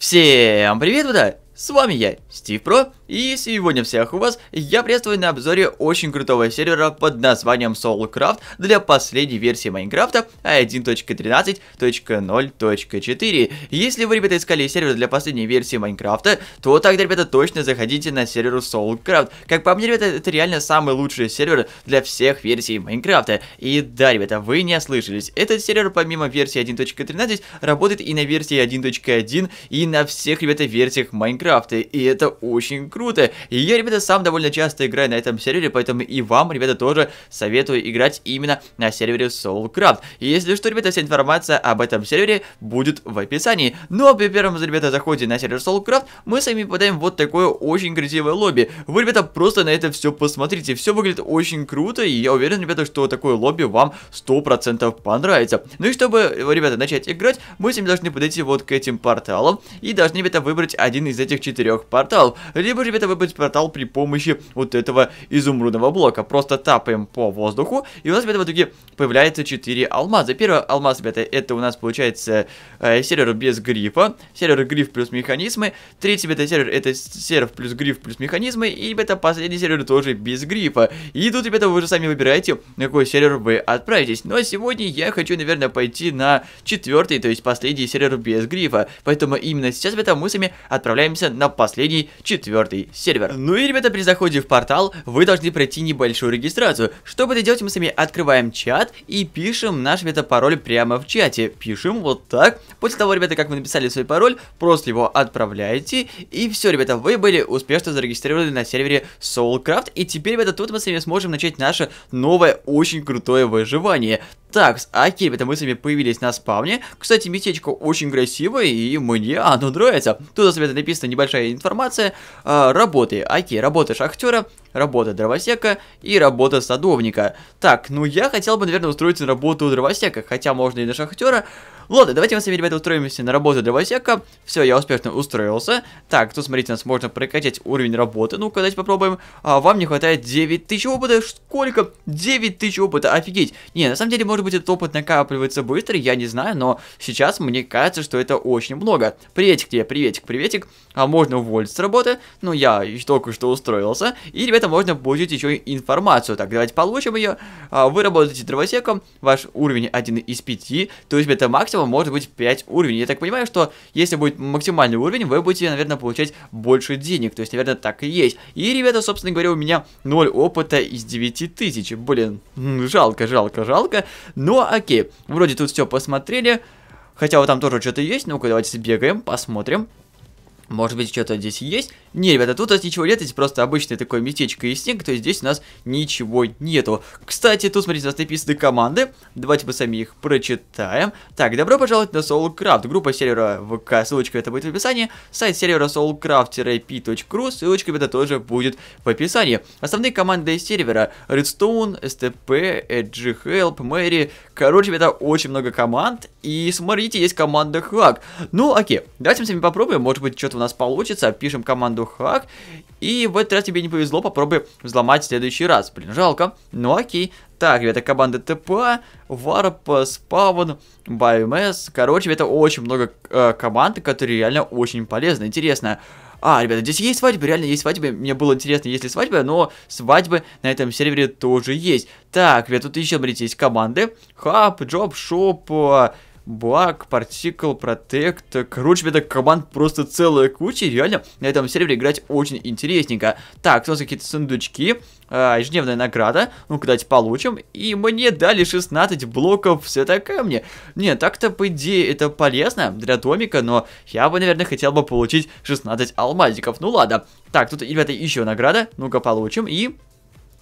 Всем привет, да? С вами я, Стив Про, и сегодня всех у вас я приветствую на обзоре очень крутого сервера под названием SoulCraft для последней версии Майнкрафта 1.13.0.4. Если вы, ребята, искали сервер для последней версии Майнкрафта, то тогда, ребята, точно заходите на сервер SoulCraft. Как по мне, ребята, это реально самый лучший сервер для всех версий Майнкрафта. И да, ребята, вы не ослышались, этот сервер помимо версии 1.13 работает и на версии 1.1 и на всех, ребята, версиях Майнкрафта. Майнкрафте, и это очень круто. И я, ребята, сам довольно часто играю на этом сервере, поэтому и вам, ребята, тоже советую играть именно на сервере Soulcraft. И если что, ребята, вся информация об этом сервере будет в описании. Ну а при первом, ребята, заходе на сервер Soulcraft, мы с вами попадаем вот такое очень красивое лобби. Вы, ребята, просто на это все посмотрите, все выглядит очень круто, и я уверен, ребята, что такое лобби вам 100% понравится. Ну и чтобы, ребята, начать играть, мы с вами должны подойти вот к этим порталам, и должны, ребята, выбрать один из этих этих четырех порталов. Либо, же ребята, выбрать портал при помощи вот этого изумрудного блока. Просто тапаем по воздуху, и у нас, в итоге появляется 4 алмаза. Первый алмаз, ребята, это у нас получается э, сервер без грифа, сервер гриф плюс механизмы, третий, ребята, сервер это сервер плюс гриф плюс механизмы, и, ребята, последний сервер тоже без грифа. И тут, ребята, вы уже сами выбираете, на какой сервер вы отправитесь. Но сегодня я хочу, наверное, пойти на четвертый, то есть последний сервер без грифа. Поэтому именно сейчас, ребята, мы с вами отправляемся переносимся на последний, четвертый сервер. Ну и, ребята, при заходе в портал вы должны пройти небольшую регистрацию. Чтобы это делать, мы с вами открываем чат и пишем наш, ребята, пароль прямо в чате. Пишем вот так. После того, ребята, как вы написали свой пароль, просто его отправляете. И все, ребята, вы были успешно зарегистрированы на сервере Soulcraft. И теперь, ребята, тут мы с вами сможем начать наше новое, очень крутое выживание. Так, окей, ребята, мы с вами появились на спавне. Кстати, местечко очень красивое, и мне оно нравится. Тут, ребята, написано небольшая информация. А, работы. Окей, работаешь актера работа дровосека и работа садовника. Так, ну я хотел бы, наверное, устроиться на работу дровосека, хотя можно и на шахтера. Ладно, давайте мы с вами, ребята, устроимся на работу дровосека. Все, я успешно устроился. Так, тут, смотрите, нас можно прокачать уровень работы. Ну-ка, давайте попробуем. А, вам не хватает 9000 опыта. Сколько? 9000 опыта, офигеть. Не, на самом деле, может быть, этот опыт накапливается быстро, я не знаю, но сейчас мне кажется, что это очень много. Приветик тебе, приветик, приветик. А можно уволиться с работы. Ну, я только что устроился. И, ребята, это можно получить еще информацию. Так, давайте получим ее. А, вы работаете дровосеком, ваш уровень 1 из 5, то есть это максимум может быть 5 уровней. Я так понимаю, что если будет максимальный уровень, вы будете, наверное, получать больше денег. То есть, наверное, так и есть. И, ребята, собственно говоря, у меня 0 опыта из 9000. Блин, жалко, жалко, жалко. Но ну, а окей, вроде тут все посмотрели. Хотя вот там тоже что-то есть. Ну-ка, давайте сбегаем, посмотрим. Может быть, что-то здесь есть? Не, ребята, тут у нас ничего нет, здесь просто обычное такое местечко и снег, то есть здесь у нас ничего нету. Кстати, тут, смотрите, у нас написаны команды, давайте мы сами их прочитаем. Так, добро пожаловать на SoulCraft, группа сервера ВК, ссылочка это будет в описании, сайт сервера soulcraft-p.ru, ссылочка это тоже будет в описании. Основные команды из сервера, Redstone, STP, EdgeHelp, Mary, короче, это очень много команд, и смотрите, есть команда Hack. Ну, окей, давайте мы с вами попробуем, может быть, что-то нас получится, пишем команду хак и в этот раз тебе не повезло, попробуй взломать в следующий раз. Блин, жалко. Ну окей. Так, ребята, команда тп, варп, спавн, biomass. Короче, это очень много э, команд, которые реально очень полезны. Интересно. А, ребята, здесь есть свадьбы, реально есть свадьбы. Мне было интересно, есть ли свадьба, но свадьбы на этом сервере тоже есть. Так, ребята, тут еще, смотрите, есть команды. Хаб, джоб, шоп, э, Благ, particle, protect, Короче, это команд просто целая куча. Реально, на этом сервере играть очень интересненько. Так, у нас какие-то сундучки. А, ежедневная награда. Ну-ка, давайте получим. И мне дали 16 блоков все света мне, Не, так-то, по идее, это полезно для домика, но я бы, наверное, хотел бы получить 16 алмазиков. Ну ладно. Так, тут, ребята, еще награда. Ну-ка, получим. И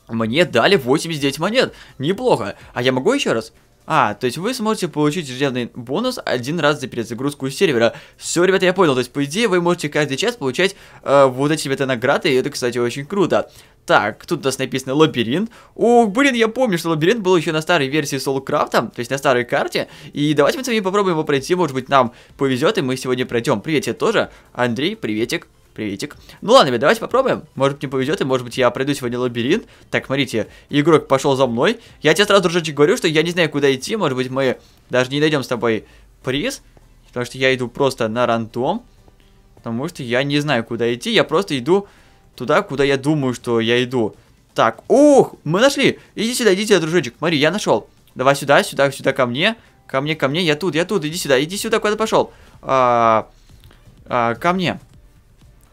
мне дали 89 монет. Неплохо. А я могу еще раз? А, то есть вы сможете получить ежедневный бонус один раз за перезагрузку сервера. Все, ребята, я понял. То есть, по идее, вы можете каждый час получать э, вот эти, ребята, награды, и это, кстати, очень круто. Так, тут у нас написано лабиринт. О, блин, я помню, что лабиринт был еще на старой версии Солкрафта, то есть на старой карте. И давайте мы с вами попробуем его пройти, может быть, нам повезет, и мы сегодня пройдем. Привет тебе тоже, Андрей, приветик. Приветик. Ну ладно, ребят, давайте попробуем. Может быть, мне повезет, и может быть, я пройду сегодня лабиринт. Так, смотрите, игрок пошел за мной. Я тебе сразу, дружочек, говорю, что я не знаю, куда идти. Может быть, мы даже не найдем с тобой приз. Потому что я иду просто на рандом. Потому что я не знаю, куда идти. Я просто иду туда, куда я думаю, что я иду. Так, ух, мы нашли. Иди сюда, иди сюда, дружочек. Смотри, я нашел. Давай сюда, сюда, сюда ко мне. Ко мне, ко мне. Я тут, я тут. Иди сюда, иди сюда, куда пошел. А, а, ко мне.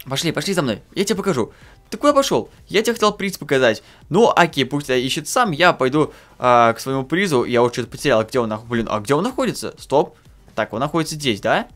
Пошли, пошли за мной, я тебе покажу. Ты куда пошел? Я тебе хотел приз показать. Ну, окей, пусть я ищет сам, я пойду э, к своему призу. Я вот что-то потерял, где он находится. Блин, а где он находится? Стоп. Так, он находится здесь, да?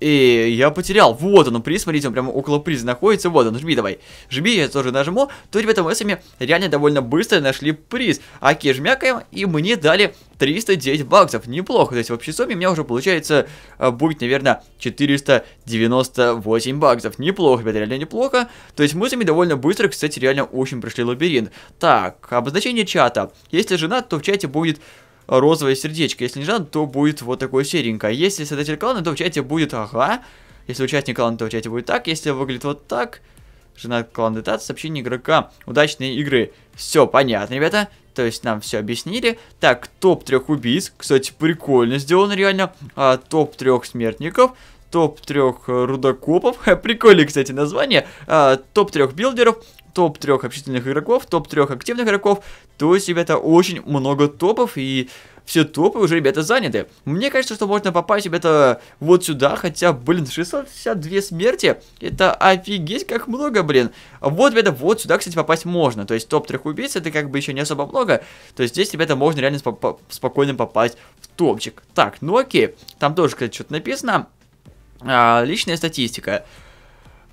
И я потерял. Вот он, приз, смотрите, он прямо около приза находится. Вот он, жми давай. Жми, я тоже нажму. То, ребята, мы с вами реально довольно быстро нашли приз. Окей, жмякаем, и мне дали 309 баксов. Неплохо. То есть в общей сумме у меня уже получается э, будет, наверное, 498 баксов. Неплохо, ребята, реально неплохо. То есть мы с вами довольно быстро, кстати, реально очень прошли лабиринт. Так, обозначение чата. Если жена то в чате будет розовое сердечко. Если не жан, то будет вот такое серенькое. А если создатель клана, то в чате будет ага. Если участник клана, то в чате будет так. Если выглядит вот так, жена клан Детат, сообщение игрока, удачной игры. Все понятно, ребята. То есть нам все объяснили. Так, топ трех убийц. Кстати, прикольно сделано реально. А, топ трех смертников. Топ трех э, рудокопов. Прикольное, кстати, название. А, топ трех билдеров топ трех общительных игроков, топ трех активных игроков, то есть, ребята, очень много топов, и все топы уже, ребята, заняты. Мне кажется, что можно попасть, ребята, вот сюда, хотя, блин, 662 смерти, это офигеть как много, блин. Вот, ребята, вот сюда, кстати, попасть можно, то есть топ трех убийц, это как бы еще не особо много, то есть здесь, ребята, можно реально спо спокойно попасть в топчик. Так, ну окей, там тоже, кстати, что-то написано, а, личная статистика.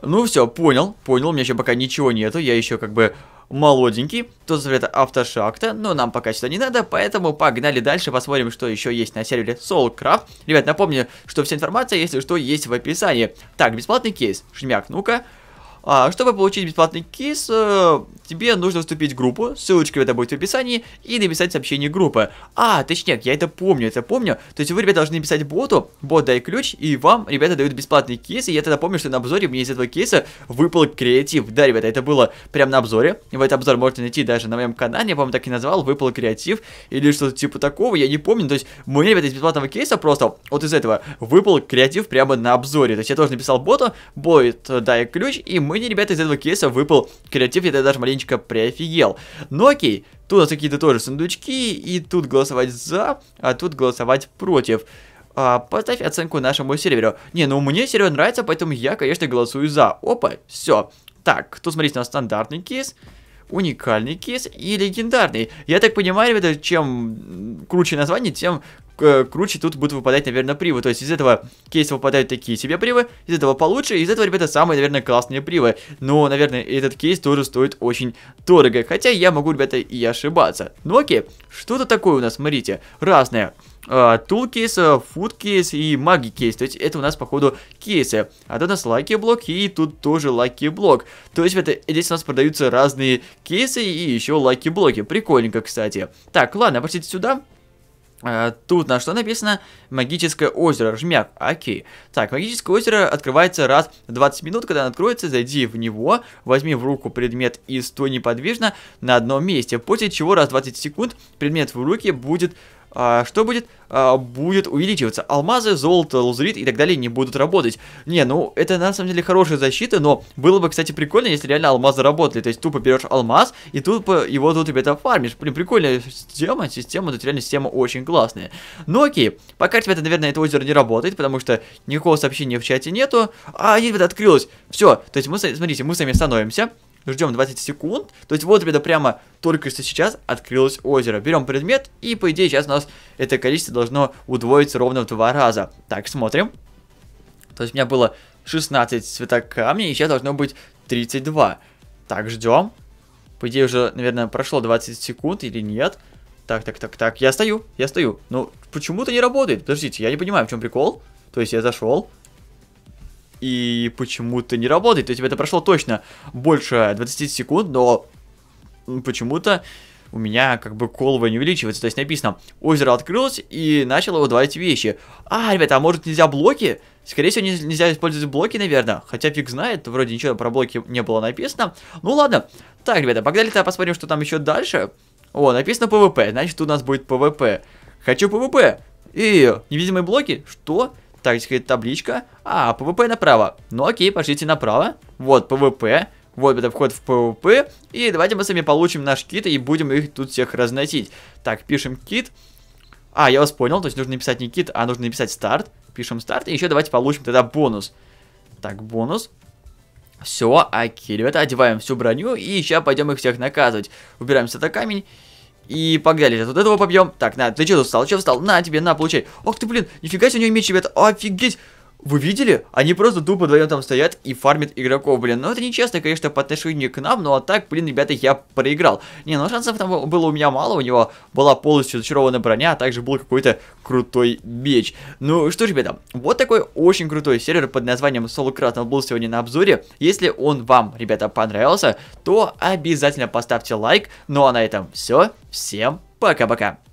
Ну все, понял, понял, у меня еще пока ничего нету, я еще как бы молоденький. Тут завета автошахта, но нам пока сюда не надо, поэтому погнали дальше, посмотрим, что еще есть на сервере Soulcraft. Ребят, напомню, что вся информация, если что, есть в описании. Так, бесплатный кейс, шмяк, ну-ка. А, чтобы получить бесплатный кейс, э, тебе нужно вступить в группу, ссылочка это будет в описании, и написать сообщение группы. А, точнее, я это помню, это помню. То есть вы, ребята, должны написать боту, бот дай ключ, и вам, ребята, дают бесплатный кейс, и я тогда помню, что на обзоре мне из этого кейса выпал креатив. Да, ребята, это было прямо на обзоре, в этот обзор можете найти даже на моем канале, я, по-моему, так и назвал, выпал креатив, или что-то типа такого, я не помню. То есть мне, ребята, из бесплатного кейса просто вот из этого выпал креатив прямо на обзоре. То есть я тоже написал боту, бот дай ключ, и мы мне, ребята, из этого кейса выпал креатив, я тогда даже маленечко приофигел. Но ну окей, тут у нас какие-то тоже сундучки, и тут голосовать за, а тут голосовать против. А, поставь оценку нашему серверу. Не, ну мне сервер нравится, поэтому я, конечно, голосую за. Опа, все. Так, тут, смотрите, у нас стандартный кейс уникальный кейс и легендарный. Я так понимаю, это чем круче название, тем э, круче тут будут выпадать, наверное, привы. То есть из этого кейса выпадают такие себе привы, из этого получше, из этого, ребята, самые, наверное, классные привы. Но, наверное, этот кейс тоже стоит очень дорого. Хотя я могу, ребята, и ошибаться. Ну окей, что-то такое у нас, смотрите, разное. Э, tool кейс, э, Food кейс и Magic То есть это у нас, походу, кейсы. А тут у нас Lucky блок и тут тоже Lucky блок. То есть это, здесь у нас продаются разные кейсы и еще Lucky блоки. Прикольненько, кстати. Так, ладно, обратите сюда. Э, тут на что написано? Магическое озеро. Жмяк. Окей. Так, магическое озеро открывается раз в 20 минут. Когда оно откроется, зайди в него, возьми в руку предмет и стой неподвижно на одном месте. После чего раз в 20 секунд предмет в руке будет а, что будет? А, будет увеличиваться. Алмазы, золото, лазурит и так далее не будут работать. Не, ну это на самом деле хорошая защита, но было бы, кстати, прикольно, если реально алмазы работали. То есть тупо берешь алмаз и тупо его тут, ребята, фармишь. Блин, прикольная система, система, тут реально система очень классная. Ну окей, пока, это, наверное, это озеро не работает, потому что никакого сообщения в чате нету. А, нет, ребята, открылось. Все, то есть мы, смотрите, мы сами становимся ждем 20 секунд. То есть вот, ребята, прямо только что сейчас открылось озеро. Берем предмет, и по идее сейчас у нас это количество должно удвоиться ровно в два раза. Так, смотрим. То есть у меня было 16 цветок и сейчас должно быть 32. Так, ждем. По идее уже, наверное, прошло 20 секунд или нет. Так, так, так, так, я стою, я стою. Ну, почему-то не работает. Подождите, я не понимаю, в чем прикол. То есть я зашел, и почему-то не работает. То есть это прошло точно больше 20 секунд, но почему-то у меня как бы колба не увеличивается. То есть написано, озеро открылось и начало выдавать вещи. А, ребята, а может нельзя блоки? Скорее всего, нельзя использовать блоки, наверное. Хотя фиг знает, вроде ничего про блоки не было написано. Ну ладно. Так, ребята, погнали тогда посмотрим, что там еще дальше. О, написано ПВП, значит у нас будет ПВП. Хочу ПВП. И невидимые блоки? Что? Так, здесь какая-то табличка. А, ПВП направо. Ну окей, пошлите направо. Вот, ПВП. Вот это вход в ПВП. И давайте мы с вами получим наш кит и будем их тут всех разносить. Так, пишем кит. А, я вас понял, то есть нужно написать не кит, а нужно написать старт. Пишем старт, и еще давайте получим тогда бонус. Так, бонус. Все, окей, ребята, одеваем всю броню и сейчас пойдем их всех наказывать. Убираемся с это камень и погнали, сейчас вот этого побьем. Так, на, ты что встал? Че встал? На тебе, на, получай. Ох ты, блин, нифига себе у него меч, ребята. Офигеть. Вы видели? Они просто тупо вдвоем там стоят и фармят игроков, блин. Ну, это нечестно, конечно, по отношению к нам, но а так, блин, ребята, я проиграл. Не, ну шансов там было у меня мало, у него была полностью зачарованная броня, а также был какой-то крутой меч. Ну, что ж, ребята, вот такой очень крутой сервер под названием Soulcraft был сегодня на обзоре. Если он вам, ребята, понравился, то обязательно поставьте лайк. Ну, а на этом все. Всем пока-пока.